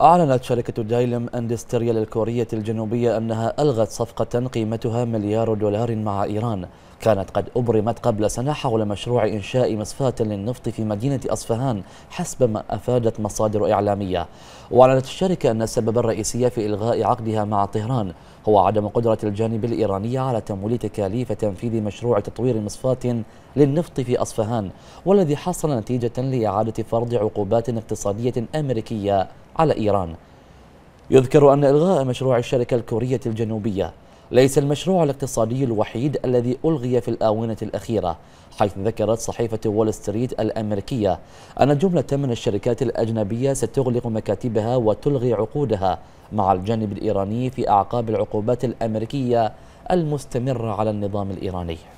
أعلنت شركة دايلم أندستريال الكورية الجنوبية أنها ألغت صفقة قيمتها مليار دولار مع إيران كانت قد أبرمت قبل سنة حول مشروع إنشاء مصفاة للنفط في مدينة أصفهان حسب ما أفادت مصادر إعلامية وأعلنت الشركة أن السبب الرئيسي في إلغاء عقدها مع طهران هو عدم قدرة الجانب الإيراني على تمويل تكاليف تنفيذ مشروع تطوير مصفاة للنفط في أصفهان والذي حصل نتيجة لإعادة فرض عقوبات اقتصادية أمريكية على إيران يذكر أن إلغاء مشروع الشركة الكورية الجنوبية ليس المشروع الاقتصادي الوحيد الذي ألغي في الآونة الأخيرة حيث ذكرت صحيفة وول ستريت الأمريكية أن جملة من الشركات الأجنبية ستغلق مكاتبها وتلغي عقودها مع الجانب الإيراني في أعقاب العقوبات الأمريكية المستمرة على النظام الإيراني